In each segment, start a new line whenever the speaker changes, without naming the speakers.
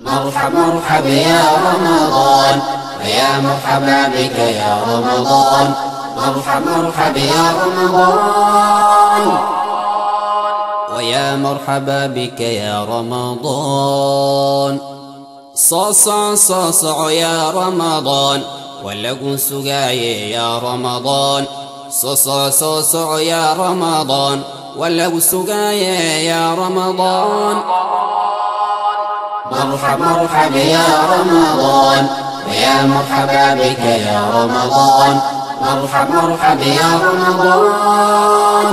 مرحب مرحب يا رمضان ويا مرحبا بك يا رمضان مرحب مرحب يا رمضان ويا مرحبا بك يا رمضان صاصع صاصع يا رمضان ولقوا سقاي يا رمضان صاصع صاصع يا رمضان ولقوا سقاي يا رمضان مرحب مرحب يا رمضان ويا مرحبا بك يا رمضان مرحب مرحب يا رمضان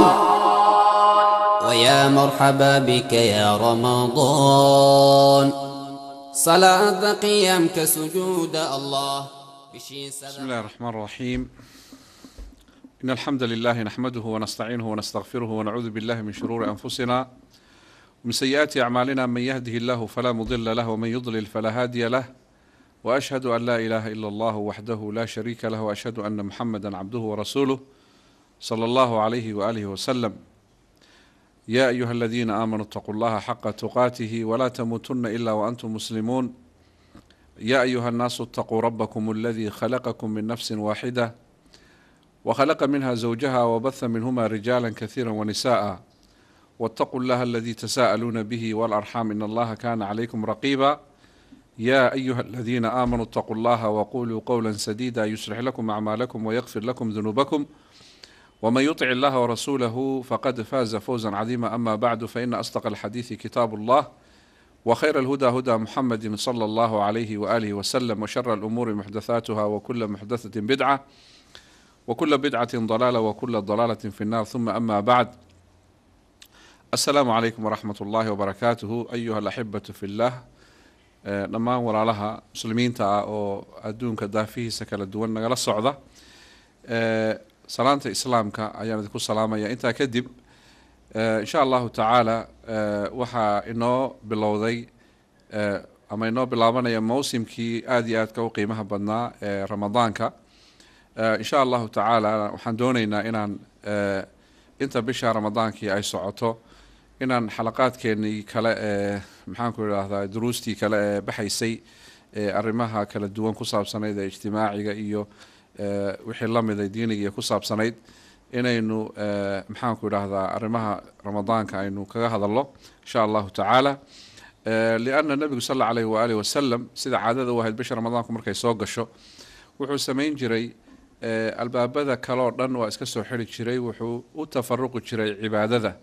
ويا مرحبا بك يا رمضان صلاة قيامك سجود الله بسم الله
الرحمن الرحيم إن الحمد لله نحمده ونستعينه ونستغفره ونعوذ بالله من شرور أنفسنا من سيئات أعمالنا من يهده الله فلا مضل له ومن يضلل فلا هادي له وأشهد أن لا إله إلا الله وحده لا شريك له وأشهد أن محمدا عبده ورسوله صلى الله عليه وآله وسلم يا أيها الذين آمنوا اتقوا الله حق تقاته ولا تموتن إلا وأنتم مسلمون يا أيها الناس اتقوا ربكم الذي خلقكم من نفس واحدة وخلق منها زوجها وبث منهما رجالا كثيرا ونساء واتقوا الله الذي تساءلون به والارحام ان الله كان عليكم رقيبا يا ايها الذين امنوا اتقوا الله وقولوا قولا سديدا يصلح لكم اعمالكم ويغفر لكم ذنوبكم ومن يطع الله ورسوله فقد فاز فوزا عظيما اما بعد فان اصدق الحديث كتاب الله وخير الهدى هدى محمد صلى الله عليه واله وسلم وشر الامور محدثاتها وكل محدثه بدعه وكل بدعه ضلاله وكل ضلاله في النار ثم اما بعد asalaamu calaykum waraxmat ullaahi wabarakaatuhu ayuha alaxibatu fillah eh, dhammaan walaalaha muslimiinta ah oo adduunka daafihiisa kala duwan nagala socda eh, salaanta islaamka ayaan idinku salaamaya intaa kadib eh, insha allahu tacaala waxaa inoo bilowday ama inoo bilaabanaya mowsimkii aada iyo aadka u qiimaha badnaa ee ramadaanka insha allahu tacaala waxaan doonaynaa inaan inta bisha ramadaanki ay socoto inaan xalaqaadkeenii kale ee maxaanku idhaahdaa duruustii kale ee baxaysay ee arrimaha kala duwan ku saabsanayd ee ijtimaaciga iyo wixii lamida diinigiiyo ku saabsanayd inaynu maxaanku idhaahdaa arrimaha ramadaanka aynu kaga hadalno insha allahu tacaala lianna nebigu sal alla alayhi waaalih wasalam sida caadada u ahayd bisha ramadaanku markay soo gasho wuxuu samayn jiray albaabada kale oo dhan waa iska soo xiri jiray wuxuu u tafaruqi jiray cibaadada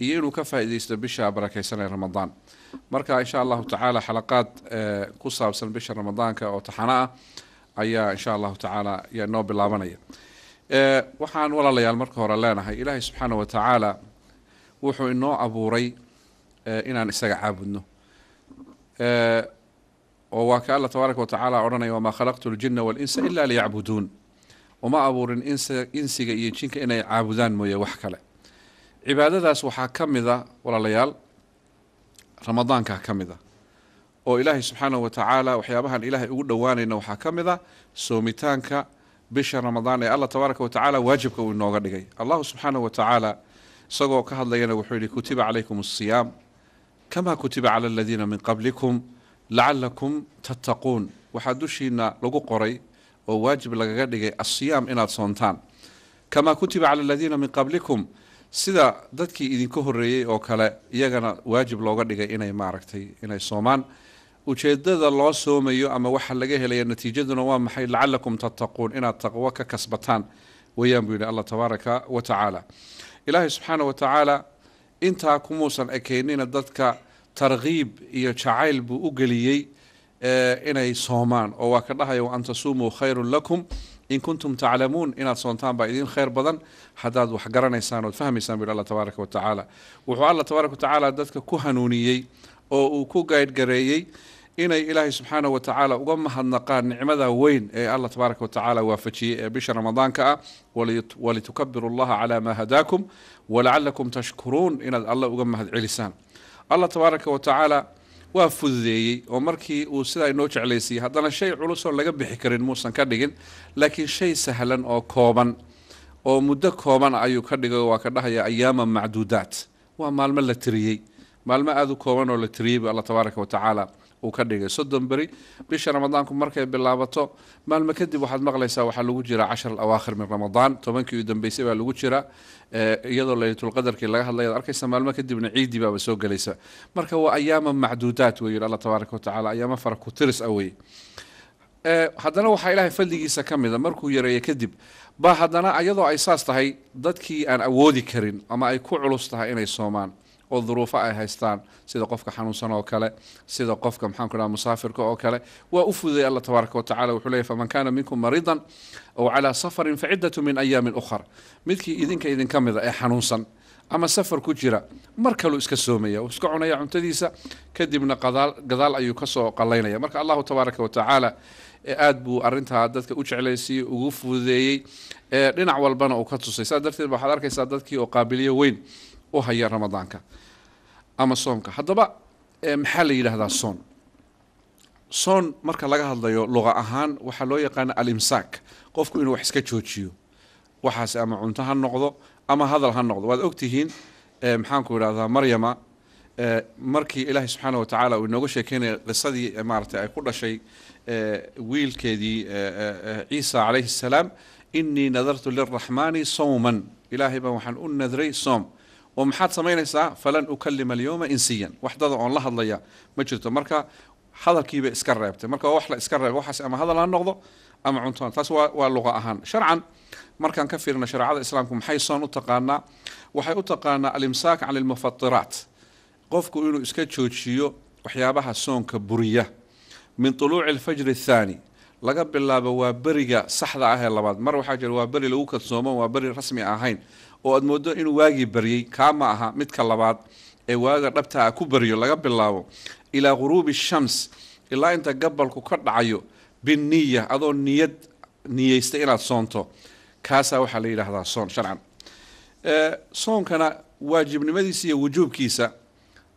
iyo inuu ka faaidaysto bisha barakaysan ee ramadaan marka insha allahu tacaala xalaqaad eh, ku saabsan bisha ramadaanka oo taxano ah ayaa insha allahu tacaala noo bilaabanaya eh, waxaan walaalayaal marka hore leenahay ilaahay subxaana wa tacaala wuxuu inoo abuuray eh, inaan isaga caabudno oo waa ka alla tabaaraka watacaala tacaala odhanaya wamaa khalaqtu ljina walinsa ila liyacbuduun uma abuurin insiga iyo jinka inay caabudaan mooye wax kale cibaadadaas waxaa ka mida walaalayaal ramadaankaa ka mida oo ilaahay subxaanahu wa tacaala waxyaabahan ilaahay ugu dhowaanayna waxaa ka mida soomitaanka bisha ramadaan ee alla tabaaraka wa tacaala waajibka uu inooga dhigay allahu subxaanahu wa tacaala isagoo ka hadlayana wuxuu yidhi kutiba calaykum asiyaam kamaa kutiba cala aladiina min qablikum lacalakum tattaquun waxaa dushiina lagu qoray oo waajib lagaga dhigay asiyaam inaad soontaan kamaa kutiba cala aladiina min qablikum sida dadkii idinka horreeyey oo kale iyagana waajib looga dhigay inay maaragtay inay soomaan ujeedada loo soomayo ama waxa laga helaya natiijaduna waa maxay lacalakum tattaquun inaad taqwo ka kasbataan weeyaan buu yidhi allah tabaaraka wa tacaala ilaahay subxaana wa tacaala intaa kumuusan ekeynina dadka tarkiib iyo jacayl buu u geliyey eh, inay soomaan oo waa ka dhahaya wa an tasumuu khayrun lakum in kuntum taclamuun inaad soontaan baa idin khayr badan haddaad wax garanaysaan ood fahmaysaan buyuhi allah tabaaraka watacaala wuxuu alla tabaaraka watacaala dadka ku hanuuniyey oo uu ku gaydhgareeyey inay ilaahay subxaanahu watacaala uga mahadnaqaan nicmada weyn ee alla tabaaraka watacaala waafajiyey ee bisha ramadaanka ah walitukabiru llaha calaa maa hadaakum walacalakum tashkuruun inaad allah uga mahad celisaan allah tabaaraka watacaala waa fududeeyey oo markii uu sidaa inoo jeclaysiiyey haddana shay culusoo laga bixi karin muusan ka dhigin laakiin shay sahlan oo kooban oo muddo kooban ayuu ka dhigay waa ka dhahaya ayaama macduudaat waa maalmo la tiriyey maalmo aada u kooban oo la tiriyey bu alla tabaaraka watacaala uu ka dhigay soddon beri bisha ramadaanku markay bilaabato maalmo kadib waxaad maqlaysaa waxaa lagu jiraa cashar awaakhir min ramadaan tobankii u dambeysay baa lagu jiraa eh, iyadoo laylatulqadarkii laga hadlayaad arkaysa maalmo kadibna ciidii baaba soo gelaysa marka waa ayaama macduudaat wey alla tabaaraka watacala ayaama fara ku tiris ah wey eh, haddana waxaa ilaahay fadligiisa ka mida markuu yareeyo kadib ba haddana iyadoo ay saas tahay dadkii aan awoodi karin ama ay ku culus tahay inay soomaan oo duruufo ay haystaan sida qofka xanuunsan oo kale sida qofka maxaan ku dhaha musaafirka oo kale waa u fududay alla tabaaraka watacala wuxuu leeyahy faman kaana minkum mariidan ow calaa safarin faciddatu min ayaamin ukhar midkii idinka idinka mida ah ee xanuunsan ama safar ku jira mar kaluu iska soomaya uu iska cunaya cuntadiisa kadibna gadaal ayuu kasoo qalaynaya marka allahu tabaaraka watacaala aada buu arintaa dadka u jeclaysiiyey ugu fududeeyey dhinac walbana uu ka tusay saas darteed waxaad arkaysaa dadkii oo qaabiliyo weyn u haya ramadaanka ama soonka haddaba eh, maxaa la yidhaahdaa soon soon marka laga hadlayo luqa ahaan waxaa loo yaqaana alimsaak qofku inuu wax iska joojiyo waxaas ama cunto ha noqdo ama hadal ha noqdo waad ogtihiin eh, maxaanku idhahdaa maryama eh, markii ilaahay subxaana watacaala uu inooga sheekeynaya qisadii maaragtay ay ku dhashay wiilkeedii ciisa calayhi salaam inii nadartu liraxmaani sowman ilaahay baan waxaan u nadray soom oo maxaad samaynaysaa falan ukalima alyowma insiyan waxdada oon la hadlaya ma jirto marka hadalkiibay iska reebtay marka wax la iska reebo waxaas ama hadal ha noqdo ama cuntoan taas waa waa luqa ahaan sharcan markaan ka fiirna shareecada islaamku maxay soon u taqaanaa waxay u taqaanaa alimsaak can ilmufatiraat qofku inuu iska joojiyo waxyaabaha soonka buriya min tuluuci alfajri athaani laga bilaabo waa beriga saxda ah ee labaad mar waxaa jira waa beri lagu kadsoomo waa beri rasmi ahayn oo aad moodo inuu waagii baryey kaa ma aha midka labaad ee waaga dhabtaa ah ku baryo laga bilaabo ilaa ghuruubi shams ilaa inta gabalku ka dhacayo biniya adoo niyad niyeysta inaad soonto kaasaa waxaa la yidhaahdaa soon sharcan soonkana waajibnimadiisa iyo wujuubkiisa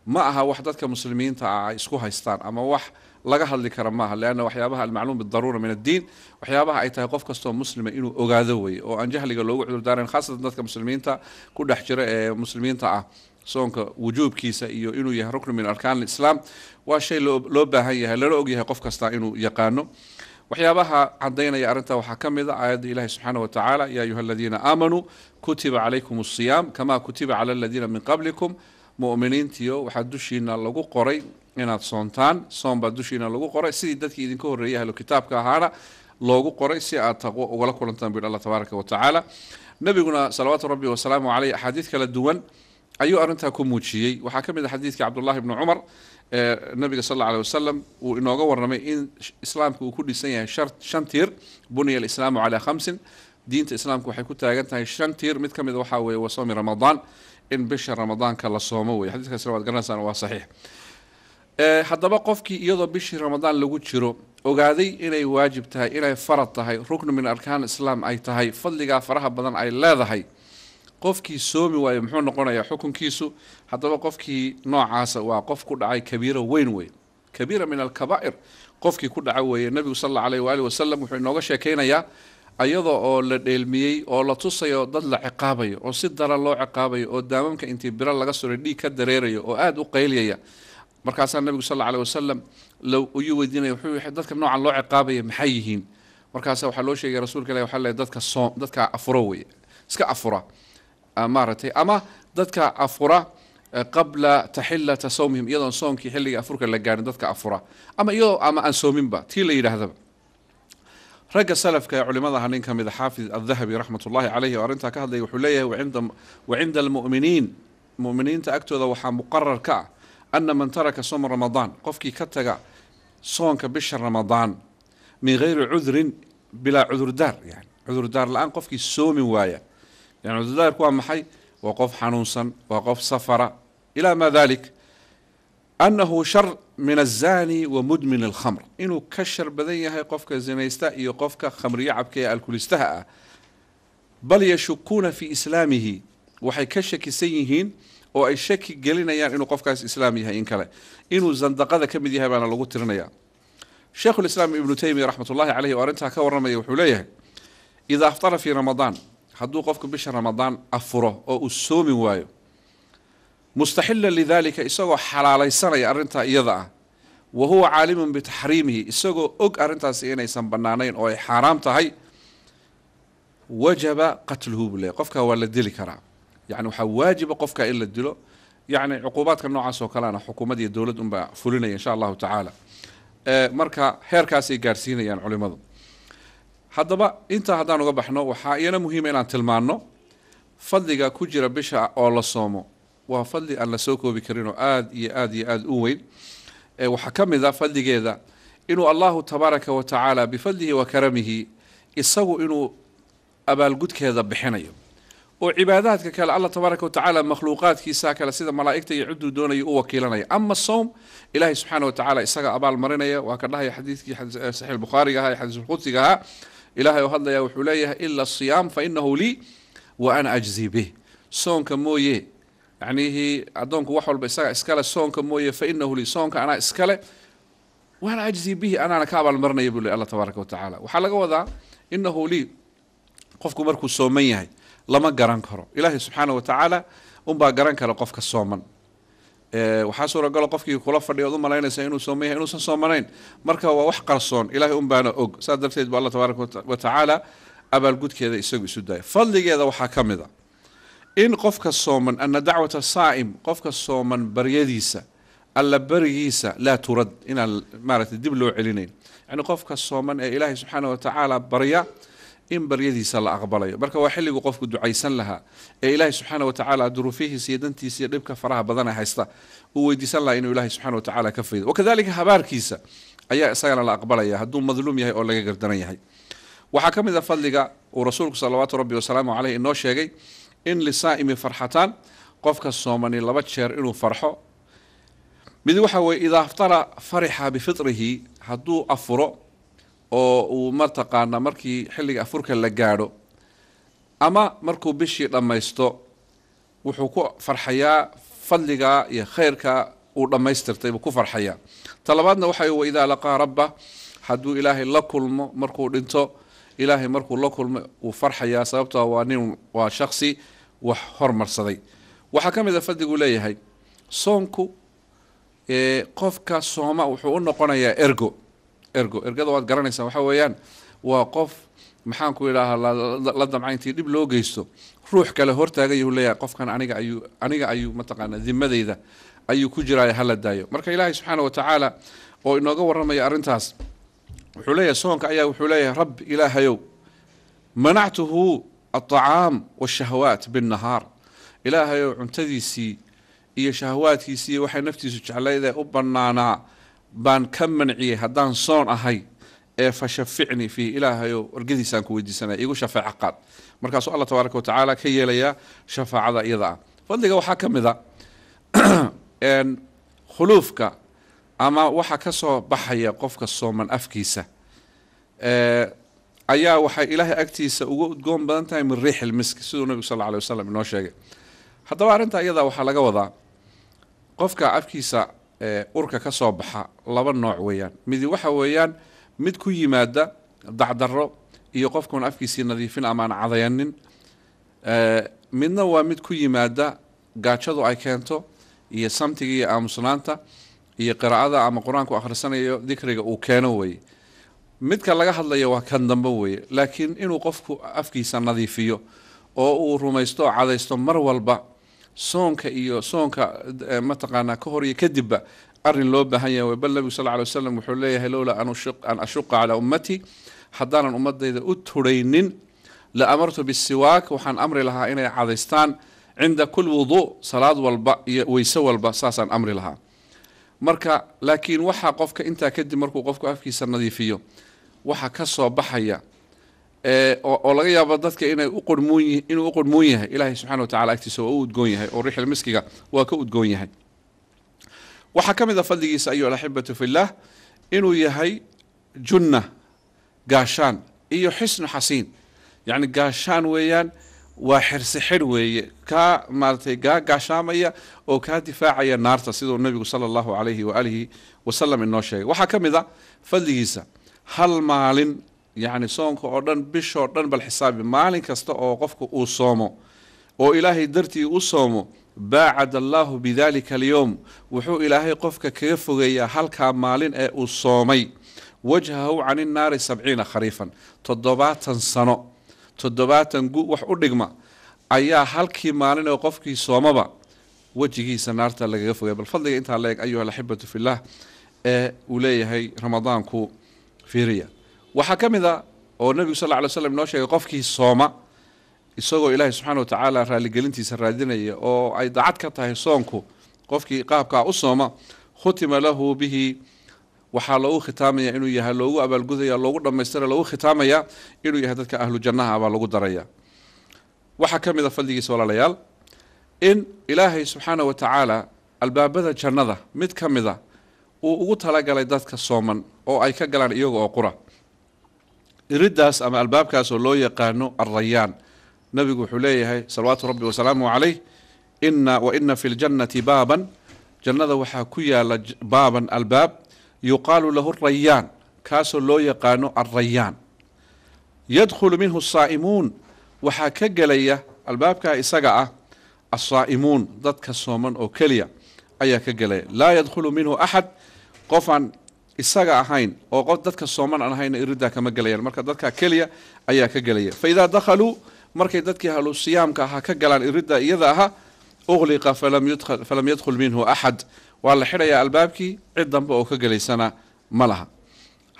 ma aha wax dadka muslimiinta ah ay isku haystaan ama wax laga hadli kara maaha leanna waxyaabaha almacluum bidaruura min addiin waxyaabaha ay tahay qof kastoo muslima inuu ogaado wey oo aan jahliga loogu cudurdaarayn khaasatan dadka muslimiinta ku dhex jira ee muslimiinta ah soonka wujuubkiisa iyo inuu yahay ruknu min arkaan alislaam waa shay loo baahan yahay lana ogyahay qof kasta inuu yaqaano waxyaabaha cadaynaya arrintaa waxaa ka mid a ah aayadda ilahi subxaana wa tacaala yaa ayuha aladiina aamanuu kutiba calaykum asiyaam kamaa kutiba cala aladiina min qablikum mu'miniintiyo waxaa dushiina lagu qoray inaad soontaan soomba dushiina lagu qoray sidii dadkii idinka horeeyay ahlu kitaabka ahaana loogu qoray si aad taqwo ugala kulantaan buyihi allah tabaaraka wa nabiguna salawaatu rabbi wasalaamu caleyh axaadiid kala duwan ayuu arrintaa ku muujiyey waxaa ka mid ah xadiidkii cabdullahi bni cumar ee nabiga sal alay wasalam uu inooga warramay in islaamka uu ku dhisan yahay shan tiir buniya alislaamu calaa khamsin diinta islaamka waxay ku taagan tahay shan tiir mid ka mid ah waxaa weeye wasoomi ramadaan in bisha ramadaanka la soomo weye xadiiskaasina waad garanaysaan waa saxiix haddaba qofkii iyadoo bishii ramadaan lagu jiro ogaaday inay waajib tahay inay farad tahay ruknu min arkaan islaam ay tahay fadligaa faraha badan ay leedahay qofkii soomi waayo muxuu noqonayaa xukunkiisu haddaba qofkii noocaasa waa qof ku dhacay kabiira weyn wey kabiira min alkabaa'ir qofkii ku dhaca weeye nebigu sal alla alayh waali wasalam wuxuu inooga sheekaynayaa ayadoo oo la dheelmiyey oo la tusayo dad la ciqaabayo oo si daran loo ciqaabayo oo daamamka intii biro laga suray dhiig ka dareerayo oo aada u qayliyaya markaasaa nabigu sal alه wasalam ayuu weydiinaya dadka noocan loo ciqaabaya maxay yihiin markaasa waxaa loo sheegaya rasuulka ilah waa dadka soom dadka afuro wey iska afura ah, maaratay ama dadka afura eh, qabla taxilata sawmihim iyadoon soomkii xilliga afurka la gaarin dadka afura ama iyadoo ama aan soominba tii la yidhaahdaba ragga salafka ee culimadaha nin ka a ah xaafid aldahabi raxmat ullahi caleyhi oo arrintaa ka hadlaya wuxuu leeyahay wacinda almuminiin muminiinta agtooda waxaa muqarar ka ah ana man taraka sooma ramadaan qofkii ka taga soonka bisha ramadaan min hayri cudrin bilaa cudurdaar yani cudurdaar la-aan qofkii soomi waaya yan cudurdaarku waa maxay waa qof xanuunsan waa qof safara ilaa maa dalik annahu shar min azaani wa mudmin alkhamr inuu ka shar badan yahay qofka zinaysta iyo qofka khamriyo cabka ee alkulistaha ah bal yashukuuna fii islaamihi waxay ka shakisan yihiin oo ay shaki gelinayaan inuu qofkaas islaam yahay in kale inuu zandaqada ka mid yahay baana lagu tirinaya sheikhulislaam ibnu teymiya raxmatullahi caleyhi oo arrintaa ka warramaya wuxuu leeyahay idaa aftara fii ramadaan hadduu qofku bisha ramadaan afuro oo uu soomi waayo mustaxila lidalika isagoo xalaalaysanaya arrintaa iyada ah wa huwa caalimun bitaxriimihi isagoo og arrintaasi inaysan bannaanayn oo ay xaaraam tahay wajaba qatluhu buu leeyahy qofkaa waa la deli karaa yani waxaa waajiba qofka in la dilo yani cuquubaadka noocaas oo kalena xukuumaddiiyo dowladd unbaa fulinaya insha allahu tacaala marka heerkaasay gaarsiinayaan culimadu haddaba intaa haddaan uga baxno waxaa iyana muhiima inaan tilmaanno fadliga ku jira bisha oo la soomo waa fadli aan la soo koobi karin oo aada iyo aada iyo aada u weyn waxaa ka mid a fadligeeda inuu allahu tabaaraka wa tacaala bifadlihi wa karamihi isagu inuu abaalgudkeeda bixinayo oo cibaadaadka kale allah tabaaraka watacaala makhluuqaadkiisa kale sida malaa'igta iyo cidduu doonaya u wakiilanaya ama sowm ilaahay subxaana watacaala isaga abaal marinaya waa ka dhahaya xadiidkii saxiix bukhaariga ahaa ee xadiisulqudsiga ahaa ilaahay oo hadlaya wuxuu leeyahay ila asiyaam fa inahu lii wa ana ajzii bih soonka mooye yacnihii addoonku wax walba isaga iskale soonka mooye fa inahu lii soonka anaa iskale waana ajzii bihi anaana ka abaalmarinaya buu ley allah tabaaraka watacaala waxaa laga wadaa inahu lii qofku markuu sooman yahay lama garan karo ilaahay subxaana wa tacaala unbaa garan kale qofka sooman waxaa suuragalo qofkii kula fadhiya od u malaynaysa inuu sooman yahay inuusan soomanayn marka waa wax qarsoon ilahay unbaana og saas darteed bu alla tabaaraka wa tacaala abaalgudkeeda isagu isu daaya fadligeeda waxaa ka mid a in qofka sooman ana dacwata saa'im qofka sooman baryadiisa alla berigiisa laa turad inaan maaragtay dib loo celinayn yacni qofka sooman ee ilaahay subxaana wa barya in baryadiisa la aqbalayo marka waa xilligu qofku ducaysan lahaa ee ilaahay subxaana watacaala duruufihiisa iyo dantiisa iyo dhibka faraha badana haysta uu weydiisan lahaa inuu ilaahay subxana watacaala ka faydo wakadalika habaarkiisa ayaa isagana la aqbalaya hadduu madluum yahay oo laga gardaran yahay waxaa ka mid a ah fadliga uu rasuulku salawaatu rabbi wasalaamu caleyh inoo sheegay in lisaa'imi farxataan qofka soomani laba jeer inuu farxo mid waxa weye idaa aftara farixa bifirihi hadduu afuro oo uu mataqaanaa markii xilliga afurka la gaadho ama markuu bishii dhammaysto wuxuu ku farxayaa fadligaa iyo khayrka uu dhammaystirtay buu ku farxayaa talabaadna waxay waidaa laqaa rabba hadduu ilaahay la kulmo markuu dhinto ilaahay markuu la kulmo wuu farxayaa sababtoo ah waa nin waa shaksi wax hormarsaday waxaa ka mid a fadliguu leeyahay soonku qofka sooma wuxuu u noqonayaa ergo ergo ergada waad garanaysaa waxa weeyaan waa qof maxaan ku idhaahaa la damcay intii dhib loo geysto ruux kale hortaagayuu leeyahay qofkan aniga ayuu aniga ayuu mataqaana dimadayda ayuu ku jiraaya hala daayo marka ilaahay subxaana wa tacaala oo inooga warramaya arrintaas wuxuu leeyahay soonka ayaa wuxuu leeyahay rabbi ilaahayow manactuhu alطacaam waاshahwaat binnahaar ilaahayow cuntadiisii iyo shahwaadkiisii waxay naftiisu jeclaydae u bannaanaa baan ka manciyey haddaan soon ahay ee fashaficnii fiih ilaahayo wargadiisaan ku weydiisanaya iigu shafaaco qaad markaasuu allah tabaaraka wa ka yeelayaa shafaacada iyada ah fadliga waxaa ka mid a khuluufka ama waxa ka soo baxaya qofka sooman afkiisa ayaa waxay ilaahay agtiisa uga udgoon badan tahay min riixil miski siduu nebigu sal alay wasalam inoo sheegay haddaba arrintaa iyadaa waxaa laga wadaa qofka afkiisa urka ka soo baxa laba nooc weeyaan midi waxa weeyaan mid ku yimaada dacdaro iyo qofkuun afkiisii nadiifin amaan cadayanin midna waa mid ku yimaada gaajadu ay keento iyo samtiga iyo aamusnaanta iyo qiraa'ada ama qur-aanku akhrisanayo dikriga uu keeno weeye midka laga hadlaya waa kan dambe weeye laakiin inuu qofku afkiisa nadiifiyo oo uu rumaysto oo cadaysto mar walba soonka iyo soonka mataqaanaa ka hor iyo kadibba arin loo baahan yahay bal nabigu sal lla alay wasalam wuxuu leeyahay lowlaa an ashuqa calaa ummati haddaanan ummadayda u turaynin la amartu bisiwaak waxaan amri lahaa inay cadaystaan cinda kul wudu salaad walba iyo weyse walba saasaan amri lahaa marka laakiin waxaa qofka intaa kadib markuu qofku afkiisa nadiifiyo waxa ka soo baxaya Eh, oo laga yaabo dadka inay inuu u yahay ilaahay subxana watacala agtiisa waa u udgoon yahay oo riixil miskiga waa ka udgoon yahay waxaa ka mid a ah fadligiisa ayuha alaxibatu fillah inuu yahay junna gaashaan iyo xisnu xasiin yacni gaashaan weeyaan waa xirsi xir weeye kaa maaratay kaa gaashaamaya oo kaa difaacaya naarta siduu nabigu sala allahu calayhi waaalihi wasalam inoo sheegay waxaa ka mid a ah fadligiisa hal maalin yacni soonka oo dhan bishoo dhan bal xisaabi maalin kasta oo qofka uu soomo oo ilaahay dartii u soomo baacad allaahu bidalika alyowm wuxuu ilaahay qofka kaga fogeeyaa halkaa maalin ee uu soomay wajhahu cani naari sabciina khariifan toddobaatan sano toddobaatan gu wax u dhigma ayaa halkii maalin ee qofkii soomaba wejigiisa naarta lagaga fogaya bal fadliga intaa leeg ayuha alaxibatu fillaah ee uu leeyahay ramadaanku fiiriya waxaa ka mid a oo nebigu sal lla ly slam noo sheegay qofkii sooma isagoo ilaahay subxaana wa tacaala raalligelintiisa raadinaya oo ay dacad ka tahay soonku qofkii qaabkaa u sooma khutima lahu bihi waxaa loogu khitaamaya inuu yahay loogu abaalgudaya loogu dhammaystira loogu khitaamaya inuu yahay dadka ahlu jannaha baa lagu daraya waxaa ka mid a fadligiisa walaalayaal in ilaahay subxaana wa tacaala albaabada jannada mid ka mid uu ugu talagalay dadka sooman oo ay ka galaan iyaga oo qura iriddaas ama albaabkaasoo loo yaqaano alrayaan nabigu wuxuu leeyahay salawaatu rabbi wasalaamu calayh ina wa ina fi ljannati baaban jannada waxaa ku yaala baaban albaab yuqaalu lahu rayaan kaasoo loo yaqaano alrayaan yadkhulu minhu asaa'imuun waxaa ka gelaya albaabkaa isaga ah asaa'imuun dadka sooman oo keliya ayaa ka gelaya laa yadkhulu minhu axad qofaan isaga ahayn oo qof dadka sooman aan iridaa kama gelayaan marka dadka keliya ayaa ka gelaya fa idaa markay dadkii ahlu siyaamka ahaa ka galaan iridda iyada ahaa uqliqa falam yadkhul minhu axad waa la xidhayaa albaabkii cid dambe oo ka gelaysana ma laha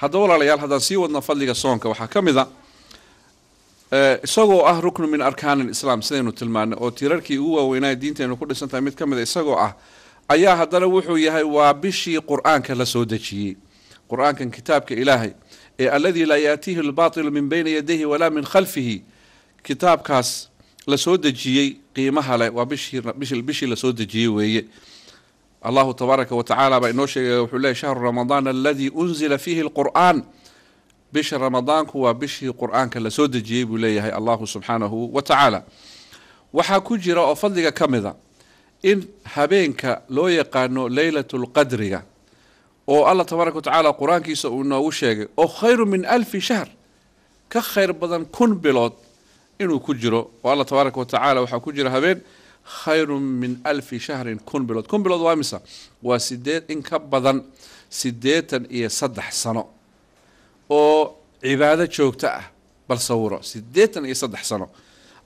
haddaba walaalayaal haddaan sii wadno fadliga soonka waxaa ka mid a isagoo ah ruknu min arkaani lislaam sidaynu tilmaanay oo tiirarkii ugu waaweynaya diinteennu ku dhisantahay mid ka mid a isagoo ah ayaa haddana wuxuu yahay waa bishii qur-aanka la soo dejiyey qur-aankan kitaabka ilaahay ee aladii laa yaatiihi اlbaطil min bayna yadayhi walaa min khalfihi kitaabkaas la soo dejiyey qiimaha leh waa bishii la soo dejiyey weeye allahu tabaaraka wa baa inoo sheegaya wuxuu leeyahy shahru ramadaan aladii unzila fiihi اlqur'aan bisha ramadaanku waa bishii qur-aanka la soo dejiyey buu leeyahay allahu subxaanahu wa tacaala waxaa ku jira oo fadliga ka mida in habeenka loo yaqaano leylatulqadriga oo allah tabaaraka wa tacaala qur-aankiisa uu inoogu sheegay oo khayru min alfi shahr ka khayr badan kun bilood inuu ku jiro oo allah tabaaraka wa tacaala waxaa ku jira habeen khayru min alfi shahrin kun bilood kun bilood waa misa waa sideed in ka badan sideetan iyo saddex sano oo cibaado joogto ah bal sawiro sideetan iyo saddex sano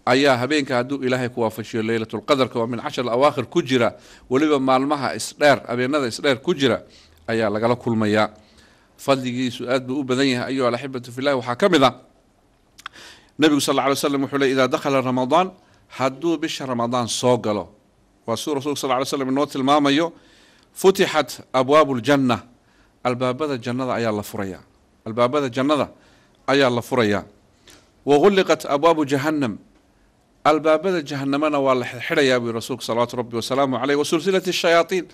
ayaa habeenka hadduu ilaahay ku waafajiyo leylatulqadarka oo min cashar awaakhir ku jira weliba maalmaha isdheer habeenada isdheer ku jira ayaa lagala kulmayaa fadligiisu aad buu u badan yahay ayuha alaxibatu fillahi waxaa ka mid a ah, nebigu sal alla alay slam wuxuu le idaa dakhala ramadaan hadduu bisha ramadaan soo galo waa suu rasulku sal ly slam inoo tilmaamayo futixat abwaabu ljanna albaabada jannada ayaa la furaya albaabada jannada ayaa la furayaa wa gulliqat abwaabu jahannam albaabada jahanamana waa la xidxidhayaa buui rasuulku salawaatu rabbi wasalaamu caleyh wasulsilati shayaatiin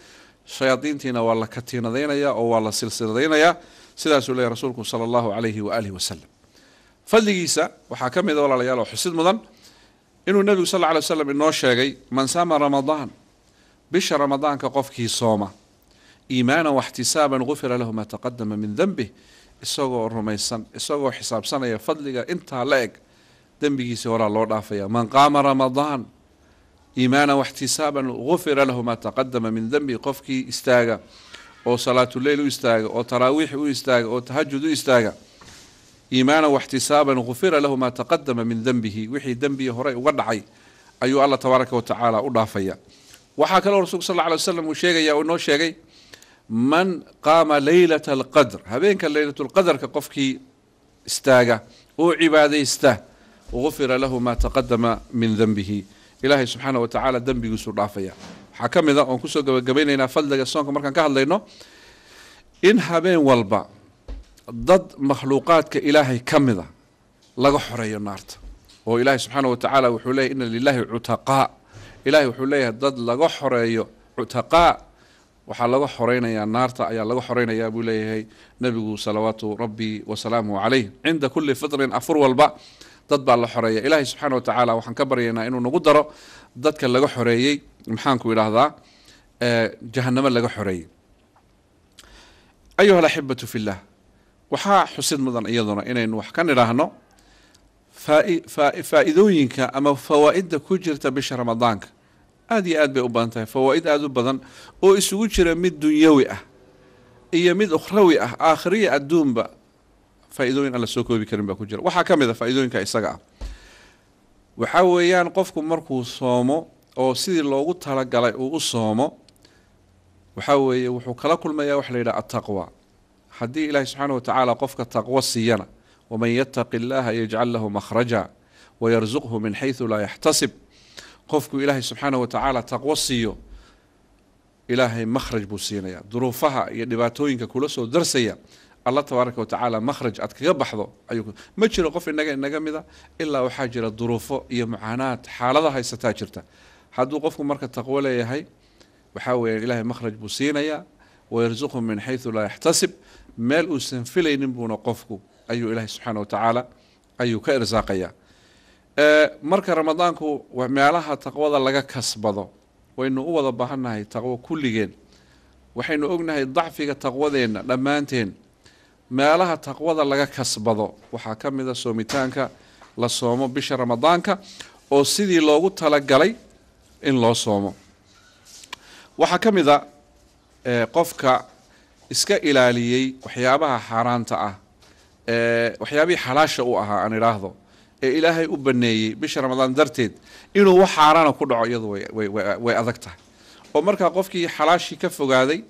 shayaadiintiina waa la katiinadaynayaa oo waa la silsiladaynayaa sidaasuu leeyahy rasuulku sala allahu calayhi waaalihi wasalam fadligiisa waxaa ka mid a walaalayaal oo xusid mudan inuu nebigu sal alla lay inoo sheegay man saama ramadaan bisha ramadaanka qofkii sooma iimaanan waxtisaaban gufira lahu maa taqadama min denbih isagoo rumaysan isagoo xisaabsanaya fadliga intaa la eg dembigiisii horaa loo dhaafaya man qaama ramadaan iimaana waxtisaaban gufira lahu maa taqadama min dembi qofkii istaaga oo salaatuleil u istaaga oo taraawiix u istaaga oo tahajud u istaaga iimaana waxtisaaban gufira lahu maa taqadama min dembihi wixii dembigii horey uga dhacay ayuu alla tabaaraka watacaala u dhaafaya waxaa kaloo rasulku sal ly waslam uu sheegaya uu noo sheegay man qaama leylata alqadr habeenka leylatulqadarka qofkii istaaga oo cibaadaysta ufira lahu maa taqadama min dembihi ilaahay subxaana wa tacaala dembigiisuu dhaafaya waxaa ka mid a ah oon kusoo gabagabeynaynaa fadliga soonka markaan ka hadlayno in habeen walba dad makhluuqaadka ilaahay ka mida ah laga xoreeyo naarta oo ilaahay subxaana wa tacaala wuxuu leeyahy ina lilaahi cutaqaa ilaahay wuxuu leeyahay dad laga xoreeyo cutaqaa waxaa laga xoreynayaa naarta ayaa laga xoreynayaa buu leeyahay nebigu salawaatu rabbi wasalaamu calayh cinda kulli fitrin afur walba dad baa la xoreeya ilaahay subxaana tacaala waxaan ka baryaynaa inuu nagu daro dadka laga xoreeyey maxaanku idhaahdaa jahanamo laga xoreeyey ayuha alaxibatu fillah waxaa xusid mudan iyaduna inaynu wax ka nidhaahno faa'idooyinka ama fawaa'idda ku jirta bisha ramadaanka aad iyo aad bay u badan tahay fawaa'id aada u badan oo isugu jira mid dunyawi ah iyo mid ukhrawi ah aakhiriya adduunba faa'iidooyin aan la soo koobi karin baa ku jira waxaa ka mid a faa'iidooyinka isaga ah waxaa weeyaan qofku markuu soomo oo sidii loogu talagalay uu u soomo waxaa weeye wuxuu kala kulmayaa waxa la yidhaha ataqwa haddii ilaahi wa tacaala qofka taqwo siiyana waman yataqi illaaha yajcal lahu makhraja wayarsuqhu min xayu laa yaxtasib qofku ilaahay subxaana watacaala taqwo siiyo ilaahay makhraj buu siinaya duruufaha iyo dhibaatooyinka kula soo darsaya allah tabaaraka watacaala mahraj aad kaga baxdo ma jiro qof inaga inaga mida ilaa waxaa jira duruufo iyo mucaanaad xaalada haysataa jirta hadduu qofku marka taqwo leeyahay waxaa weeye ilaahay mahraj buu siinayaa wayarsuqhu min xayu laa yaxtasib meel uusan filaynin buuna qofku ayuu ilaahay subxaana watacaala ayuu ka irsaaqayaa marka ramadaanku meelaha taqwada laga kasbado waynu u wada baahannahay taqwo kulligeen waxaynu ognahay dacfiga taqwadeenna dhammaanteen meelaha taqwada laga kasbado waxaa ka mid a soomitaanka la soomo bisha ramadaanka oo sidii loogu talagalay in loo soomo waxaa ka mid a eh, qofka iska ilaaliyey waxyaabaha xaaraanta ah eh, waxyaabihii xalaasha u ahaa aan idhaahdo ee ilaahay u baneeyey bisha ramadaan darteed inuu wax xaaraana ku dhaco iyadu way adag tahay oo markaa qofkii xalaashii ka fogaaday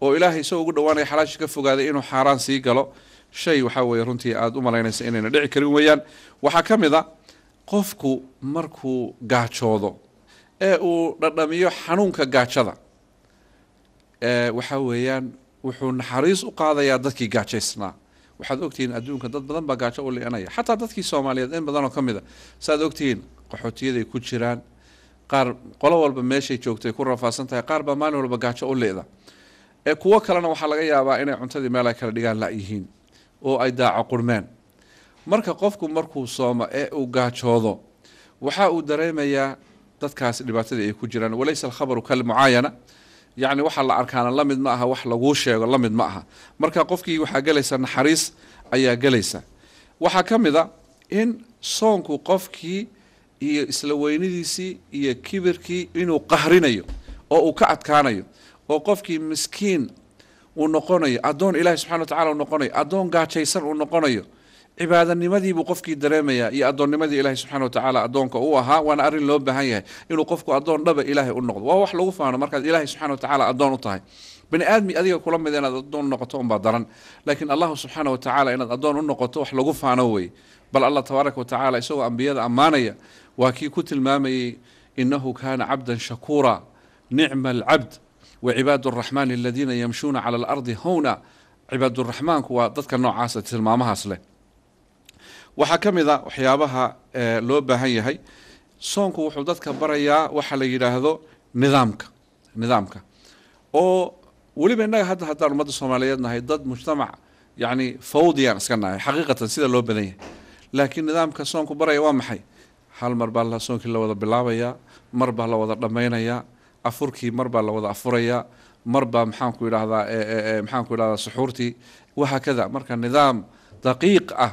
oo ilaahay isagoo ugu dhawaanaya xalaasha ka fogaaday inuu xaaraan sii galo shay waxaa weeye runtii aada u malaynaysa inayna dhici karin weeyaan waxaa ka mid a qofku markuu gaajoodo ee uu dhadhamiyo xanuunka gaajada waxaa weeyaan wuxuu naxariis u qaadayaa dadkii gaajaysnaa waxaad ogtihiin adduunka dad badan baa gaajo u lianaya xataa dadkii soomaaliyeed in badanoo ka mid a saaad ogtihiin qaxootiyaday ku jiraan qaar qolo walba meeshay joogtay ku rafaasan tahay qaar baa maalin walba gaajo u li'da ee kuwo kalena waxaa laga yaabaa inay cuntadii meel ay kala dhigaan yihiin oo ay daaco qurmeen marka qofku markuu soomo ee uu gaajoodo waxa uu dareemayaa dadkaasi dhibaatadii ay ku jiraan walaysa alkhabaru kalmucaayana yacni waxa la arkaana la mid ma aha wax laguu sheego la mid ma aha marka qofkii waxaa gelaysa naxariis ayaa gelaysa waxaa ka mid a in soonku qofkii iyo isla weynidiisii iyo kibirkii inuu qahrinayo oo uu ka adkaanayo oo qofkii miskiin uu noqonayo addoon ilaahay subxana wa tacala uu noqonayo addoon gaajaysan uu noqonayo cibaadanimadiibuu qofkii dareemayaa iyo addoonnimadii ilahay subxana wa tacaala addoonka uu ahaa waana arrin loo baahan yahay inuu qofku addoon dhaba ilaahay u noqdo waa wax lagu faano markaad ilaahay subxana wa tacala addoon u tahay bani aadmi adiga kula mid inaad addoon noqoto unbaa daran laakiin allahu subxaana wa tacala inaad addoon u noqoto wax lagu faano wey bal allah tabaaraka wa tacala isagoo ambiyada ammaanaya waa kii ku tilmaamayey innahu kaana cabdan shakuura nicma alcabd wacibaadu araxmaani aladiina yamshuuna cala alardi howna cibaaduraxmaanku waa dadka noocaasa tilmaamahaas leh waxaa ka mid a ah waxyaabaha loo baahan yahay soonku wuxuu dadka barayaa waxaa la yidhaahdo nidaamka nidaamka oo weliba innaga hadda haddaan ummadda soomaaliyeed nahay dad mujtamac yacni fawdiyaan iska nahay xaqiiqatan sida loo badan yahay laakiin nidaamka soonku baraya waa maxay hal mar baa soonkii la wada bilaabayaa mar baa la wada afurkii marbaa la wada afurayaa marbaa maxaanku idhaahdaa eh, eh, eh, maxaanku idhahdaa suxuurtii wahaa kada marka nidaam daqiiq ah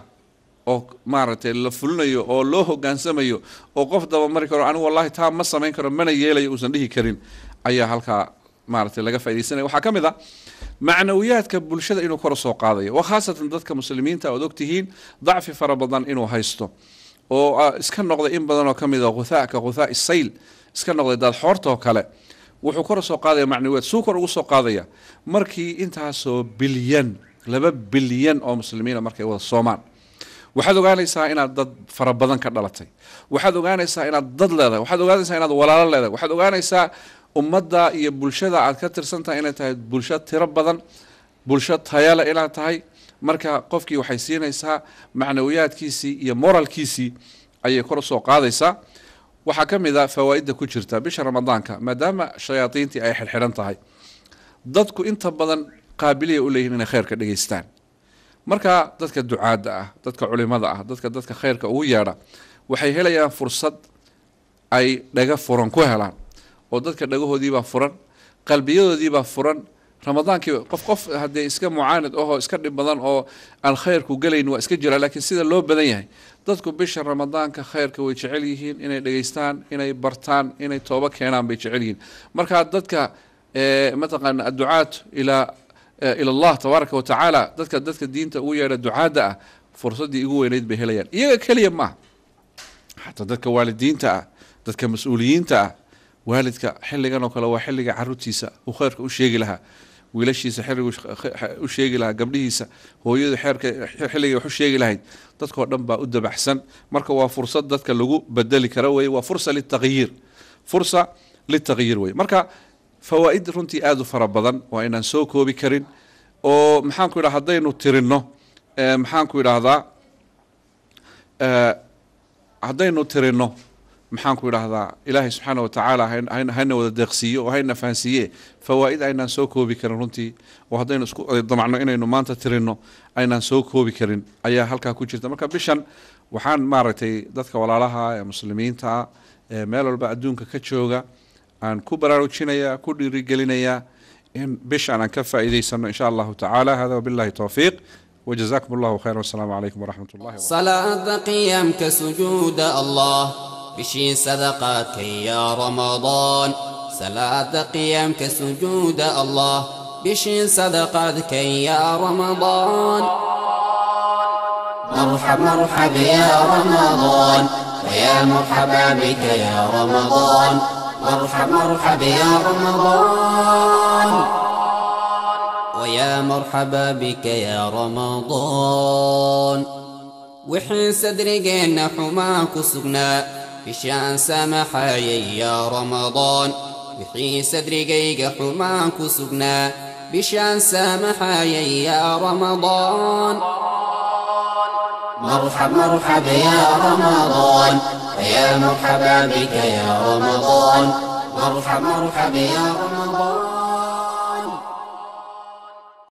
oo maaragtay la fulinayo oo loo hogaansamayo oo qof dabamari karo anigu wallahi taa ma samayn karo mana yeelayo uusan dhihi karin ayaa halkaa maaratay laga faaidaysanaya waxaa ka mid a macnawiyaadka bulshada inuu kor soo qaadayo wa khaasatan dadka muslimiinta ood ogtihiin dacfi fara badan inuu haysto oo ah, iska noqday in badanoo ka mida huthaaka huthaa isayl iska noqday daadxoortoo kale wuxuu kor soo qaadaya macnawiyaad suu kor ugu soo qaadaya markii intaasoo bilyan laba bilyan oo muslimiina markay wada soomaan waxaad ogaanaysaa inaad dad fara badan ka dhalatay waxaad ogaanaysaa inaad dad leedahay waxaad ogaanaysaa inaad walaalo leedahay waxaad ogaanaysaa ummadda iyo bulshada aad ka tirsantahay inay tahay bulsho tiro badan bulsho tayale inaad tahay marka qofkii waxay siinaysaa macnawiyaadkiisii iyo moralkiisii ayay kor soo qaadaysaa waxaa ka mid a ah fawaa-idda ku jirta bisha ramadaanka maadaama shayaatiintii ay xirxiran tahay dadku inta badan qaabiliya u leeyihin inay khayrka dhegaystaan markaa dadka ducaadda ah dadka culimada ah dadka dadka khayrka ugu yeedha waxay helayaan fursad ay dhaga furan ku helaan oo dadka dhagahoodiibaa furan qalbiyadoodiibaa furan ramadaanki qof qof haddee iska mucaanid ahoo iska dhib badan oo aan khayrku gelayn waa iska jiraa laakiin sida loo badan yahay dadku bisha ramadaanka khayrka way jecel yihiin inay dhegaystaan inay bartaan inay toobo keenaan bay jecel yihiin marka dadka mataqaana adducaat ilaa ila allah tabaaraka wa tacaala dadka dadka diinta ugu yeedha ducaadda ah fursaddii ugu weyneyd bay helayaan iyaga keliya maaha xataa dadka waalidiinta ah dadka mas-uuliyiinta ah waalidka xilligan oo kale waa xilliga caruurtiisa uu khayrka u sheegi lahaa wiilashiisa xerrigu u sheegi lahaa gabdhihiisa hooyadu xeerka xilligay wax u sheegi lahayd dadkao dhan baa u dabaxsan marka waa fursad dadka lagu bedeli karo weye waa fursa litakyiir fursa litakhyiir wey marka fawaa'id runtii aada u fara badan oo aynaan soo koobi karin oo maxaanku yidhaha haddaynu tirinno maxaanku idhaahdaa haddaynu tirinno maxaanku idhaahdaa ilaahay subxaana watacaala hana wada deeqsiiyo oo hayna fahansiiye fawaaid aynaan soo koobi karin runtii oo haddaynu isudamacno inaynu maanta tirino aynaan soo koobi karin ayaa halkaa ku jirta marka bishan waxaan maaragtay dadka walaalaha ah ee muslimiintaa ah, ee meel walba adduunka ka jooga aan ku baraarujinaya ku dhiirigelinaya in bishan aan ka faa'iidaysano insha allahu tacaala hada wabillahi towfiiq wjazakum اllah khayra wsalaamu calaykum wraxmat اllahi
salaada qiyaamka sujuuda allah بشي صدقاتك يا رمضان صلاة قيام كسجود الله بشي صدقاتك يا رمضان مرحب مرحب يا رمضان ويا مرحبا بك يا رمضان مرحب مرحب يا رمضان ويا مرحبا بك يا رمضان وحين صدري جينا حماك سقنا بشان سامحاي يا رمضان بحي صدري قيق حماك سقنا بشان سامحاي يا رمضان مرحب مرحب يا رمضان يا مرحبا بك يا رمضان مرحب مرحب يا رمضان